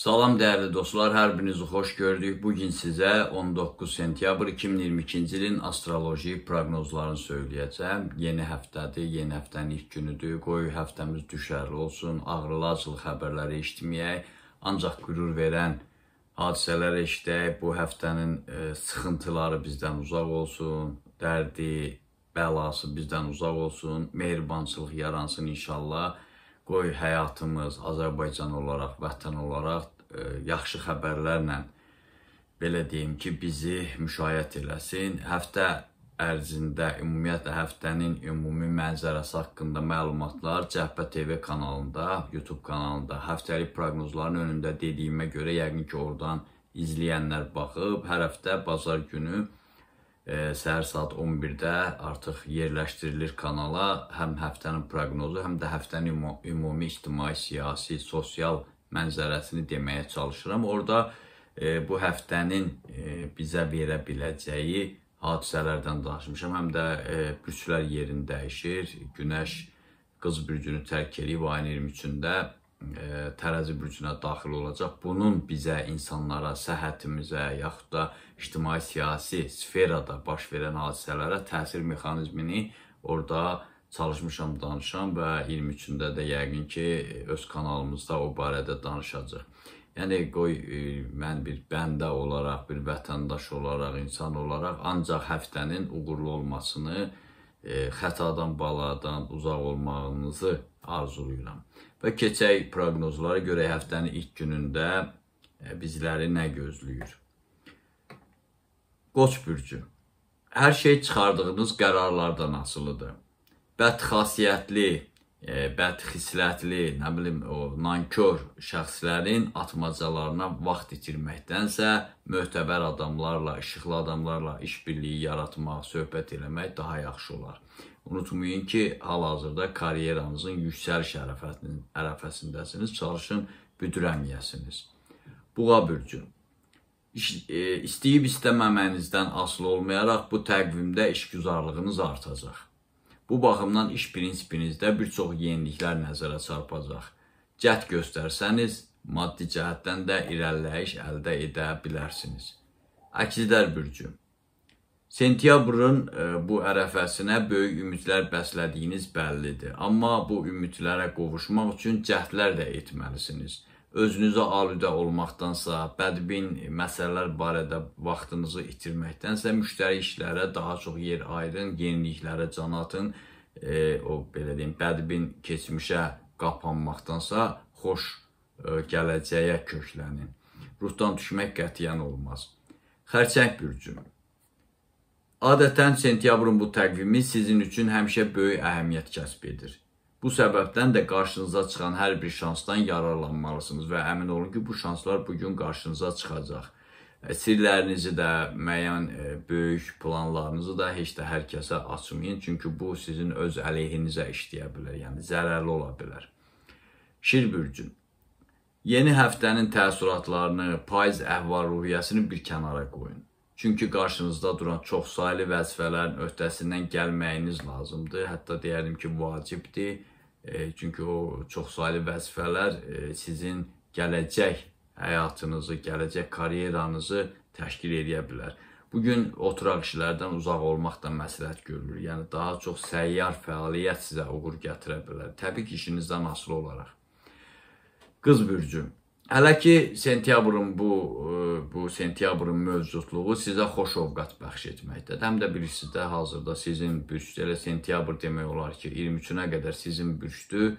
Salam dəyərli dostlar, hər birinizi xoş gördük. Bu gün sizə 19 sentyabr 2022-ci ilin astroloji proqnozlarını söyləyəcəm. Yeni həftədir, yeni həftənin ilk günüdür. Qoy həftəmiz düşərli olsun, ağrılı-acılı xəbərləri eşitməyək, ancaq qürur verən hadisələr eşitək. Bu həftənin e, sıxıntıları bizdən uzaq olsun, dərdi, bəlası bizdən uzaq olsun, mehribançılıq yaransın inşallah qoy həyatımız Azərbaycan olaraq, vətən olaraq ə, e, yaxşı xəbərlərlə belə deyim ki, bizi müşayiət eləsin. Həftə ərzində ümumiyyətlə həftənin ümumi mənzərəsi haqqında məlumatlar Cəhbə TV kanalında, YouTube kanalında həftəlik proqnozların önündə dediyimə görə yəqin ki, oradan izləyənlər baxıb hər həftə bazar günü səhər saat 11-də artıq yerləşdirilir kanala həm həftənin proqnozu, həm də həftənin ümumi ictimai, siyasi, sosial mənzərəsini deməyə çalışıram. Orada e, bu həftənin e, bizə verə biləcəyi hadisələrdən danışmışam. Həm də e, bürclər yerini dəyişir. Günəş qız bürcünü tərk edib ayın 23-də e, tərəzi bürcünə daxil olacaq. Bunun bizə, insanlara, səhhətimizə, yaxud da ictimai-siyasi sferada baş verən hadisələrə təsir mexanizmini orada çalışmışam, danışam və 23-də də yəqin ki, öz kanalımızda o barədə danışacaq. Yəni qoy e, mən bir bəndə olaraq, bir vətəndaş olaraq, insan olaraq ancaq həftənin uğurlu olmasını E, xətadan, baladan uzaq olmağınızı arzulayıram. Və keçək proqnozlara görə həftənin ilk günündə e, bizləri nə gözləyir? Qoç bürcü. Hər şey çıxardığınız qərarlardan asılıdır. Bədxasiyyətli e, bəd xislətli, nə bilim, o nankör şəxslərin atmacalarına vaxt itirməkdənsə, möhtəbər adamlarla, işıqlı adamlarla işbirliyi yaratmaq, söhbət eləmək daha yaxşı olar. Unutmayın ki, hal-hazırda karyeranızın yüksəliş ərəfəsindəsiniz, çalışın büdürəməyəsiniz. Buğa bürcü. E, istəyib istəməmənizdən asılı olmayaraq bu təqvimdə işgüzarlığınız artacaq. Bu baxımdan iş prinsipinizdə bir çox yeniliklər nəzərə çarpacaq. Cəhd göstərsəniz, maddi cəhətdən də irəliləyiş əldə edə bilərsiniz. Əkizlər bürcü. Sentyabrın e, bu ərəfəsinə böyük ümidlər bəslədiyiniz bəllidir, amma bu ümidlərə qovuşmaq üçün cəhdlər də etməlisiniz özünüzə alüdə olmaqdansa, bədbin məsələlər barədə vaxtınızı itirməkdənsə, müştəri işlərə daha çox yer ayırın, yeniliklərə can atın, e, o belə deyim, bədbin keçmişə qapanmaqdansa, xoş e, gələcəyə köklənin. Ruhdan düşmək qətiyyən olmaz. Xərçəng bürcü. Adətən sentyabrın bu təqvimi sizin üçün həmişə böyük əhəmiyyət kəsb edir. Bu səbəbdən də qarşınıza çıxan hər bir şansdan yararlanmalısınız və əmin olun ki, bu şanslar bu gün qarşınıza çıxacaq. E, sirlərinizi də, müəyyən e, böyük planlarınızı da heç də hər kəsə açmayın, çünki bu sizin öz əleyhinizə işləyə bilər, yəni zərərli ola bilər. Şir bürcü. Yeni həftənin təəssüratlarını, payız əhval-ruhiyyəsini bir kənara qoyun. Çünki qarşınızda duran çoxsaylı vəzifələrin öhdəsindən gəlməyiniz lazımdır. Hətta deyərdim ki, vacibdir. E, çünki o çoxsaylı vəzifələr e, sizin gələcək həyatınızı, gələcək karyeranızı təşkil edə bilər. Bu gün oturaq işlərdən uzaq olmaq da məsləhət görülür. Yəni daha çox səyyar fəaliyyət sizə uğur gətirə bilər. Təbii ki, işinizdən asılı olaraq. Qız bürcü Hələ ki sentyabrın bu e, bu sentyabrın mövcudluğu sizə xoş ovqat bəxş etməkdədir. Həm də bilirsiniz də hazırda sizin bürsdə elə sentyabr demək olar ki, 23-nə qədər sizin bürsdü.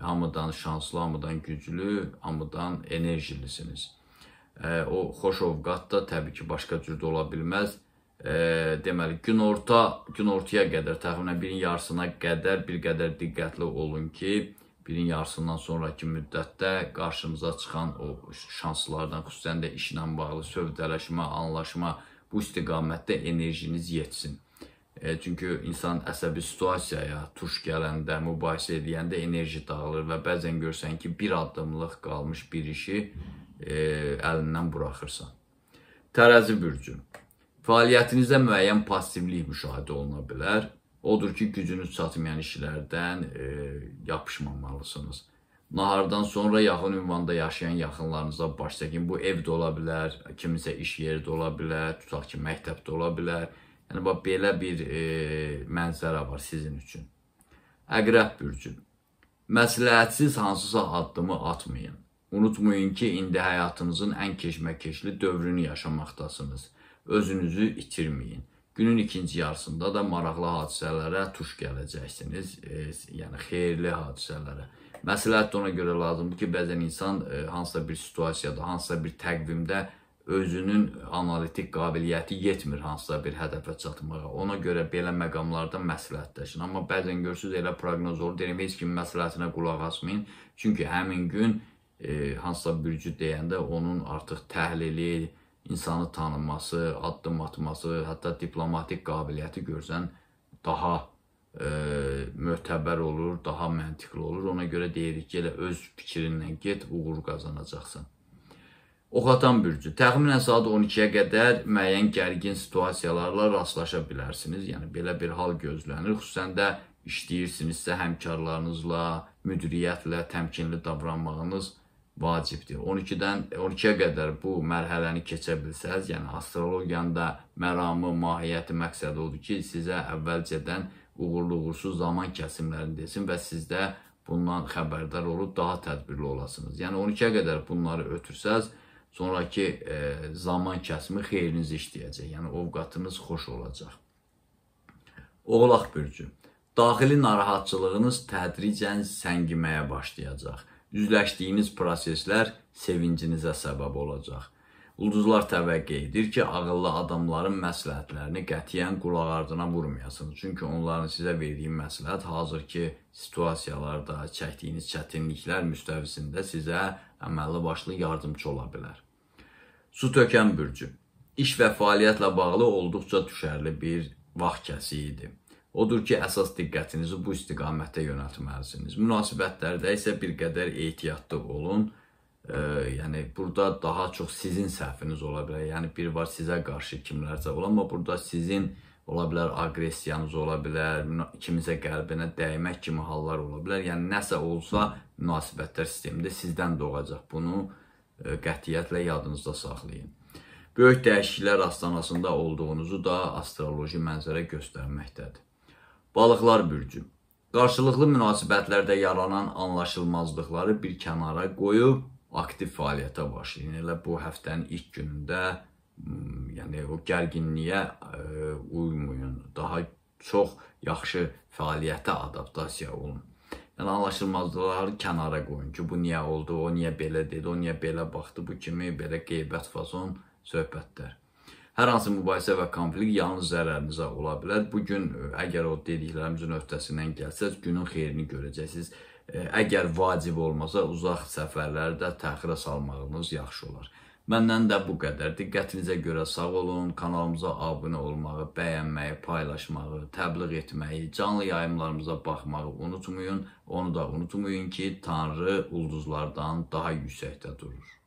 Hamıdan şanslı, hamıdan güclü, hamıdan enerjilisiniz. E, o xoş ovqat da təbii ki, başqa cür də ola bilməz. E, deməli, gün orta, gün ortaya qədər, təxminən birin yarısına qədər bir qədər diqqətli olun ki, birin yarısından sonrakı müddətdə qarşımıza çıxan o şanslardan, xüsusən də işlə bağlı sövdələşmə, anlaşma bu istiqamətdə enerjiniz yetsin. E, çünki insan əsəbi situasiyaya tuş gələndə, mübahisə edəndə enerji dağılır və bəzən görsən ki, bir addımlıq qalmış bir işi e, əlindən buraxırsan. Tərəzi bürcü. Fəaliyyətinizdə müəyyən passivlik müşahidə oluna bilər Odur ki, gücünüz çatmayan işlərdən e, yapışmamalısınız. Nahardan sonra yaxın ünvanda yaşayan yaxınlarınıza baş çəkin. Bu evdə ola bilər, kimisə iş yeri də ola bilər, tutaq ki, məktəbdə ola bilər. Yəni bax belə bir e, mənzərə var sizin üçün. Əqrəb bürcü. Məsləhətsiz hansısa addımı atmayın. Unutmayın ki, indi həyatınızın ən keşməkeşli dövrünü yaşamaqdasınız. Özünüzü itirməyin. Günün ikinci yarısında da maraqlı hadisələrə tuş gələcəksiniz, e, yəni xeyirli hadisələrə. Məsləhət ona görə lazımdır ki, bəzən insan e, hansısa bir situasiyada, hansısa bir təqvimdə özünün analitik qabiliyyəti yetmir hansısa bir hədəfə çatmağa. Ona görə belə məqamlarda məsləhətləşin. Amma bəzən görürsüz elə proqnoz olur, deyirəm heç kimin məsləhətinə qulaq asmayın. Çünki həmin gün e, hansısa bürcü deyəndə onun artıq təhlili, insanı tanınması, addım atması, hətta diplomatik qabiliyyəti görsən daha e, mötəbər olur, daha məntiqli olur. Ona görə deyirik ki, elə öz fikrinlə get, uğur qazanacaqsan. Oxatan bürcü. Təxminən saat 12-yə qədər müəyyən gərgin situasiyalarla rastlaşa bilərsiniz. Yəni, belə bir hal gözlənir. Xüsusən də işləyirsinizsə həmkarlarınızla, müdiriyyətlə təmkinli davranmağınız vacibdir. 12-dən 12-yə qədər bu mərhələni keçə bilsəz, yəni astrologiyanın da məramı, mahiyyəti, məqsədi odur ki, sizə əvvəlcədən uğurlu-uğursuz zaman kəsimlərini desin və sizdə bundan xəbərdar olub daha tədbirli olasınız. Yəni 12-yə qədər bunları ötürsəz, sonrakı e, zaman kəsimi xeyriniz işləyəcək. Yəni ovqatınız xoş olacaq. Oğlaq bürcü. Daxili narahatçılığınız tədricən səngiməyə başlayacaq Üzləşdiyiniz proseslər sevincinizə səbəb olacaq. Ulduzlar təvəqqə edir ki, ağıllı adamların məsləhətlərini qətiyyən qulaq ardına vurmayasınız. Çünki onların sizə verdiyi məsləhət hazır ki, situasiyalarda çəkdiyiniz çətinliklər müstəvisində sizə əməlli başlı yardımçı ola bilər. Su tökən bürcü iş və fəaliyyətlə bağlı olduqca düşərli bir vaxt kəsiyidir. Odur ki, əsas diqqətinizi bu istiqamətə yönəltməlisiniz. Münasibətlərdə isə bir qədər ehtiyatlı olun. E, yəni burada daha çox sizin səhviniz ola bilər. Yəni bir var sizə qarşı kimlərsə ola, amma burada sizin ola bilər aqressiyanız ola bilər, kimisə qəlbinə dəymək kimi hallar ola bilər. Yəni nəsə olsa münasibətlər sistemində sizdən doğacaq. Bunu e, qətiyyətlə yadınızda saxlayın. Böyük dəyişikliklər astanasında olduğunuzu da astroloji mənzərə göstərməkdədir. Balıqlar bürcü. Qarşılıqlı münasibətlərdə yaranan anlaşılmazlıqları bir kənara qoyub aktiv fəaliyyətə başlayın. Elə bu həftənin ilk günündə, mm, yəni o gərginliyə ə, e, uymayın. Daha çox yaxşı fəaliyyətə adaptasiya olun. Yəni anlaşılmazlıqları kənara qoyun ki, bu niyə oldu, o niyə belə dedi, o niyə belə baxdı, bu kimi belə qeybət fason söhbətlər. Hər hansı mübahisə və konflikt yalnız zərərinizə ola bilər. Bu gün e, əgər o dediklərimizin öhdəsindən gəlsəz, günün xeyrini görəcəksiniz. E, əgər vacib olmasa, uzaq səfərləri də təxirə salmağınız yaxşı olar. Məndən də bu qədər. Diqqətinizə görə sağ olun. Kanalımıza abunə olmağı, bəyənməyi, paylaşmağı, təbliğ etməyi, canlı yayımlarımıza baxmağı unutmayın. Onu da unutmayın ki, Tanrı ulduzlardan daha yüksəkdə durur.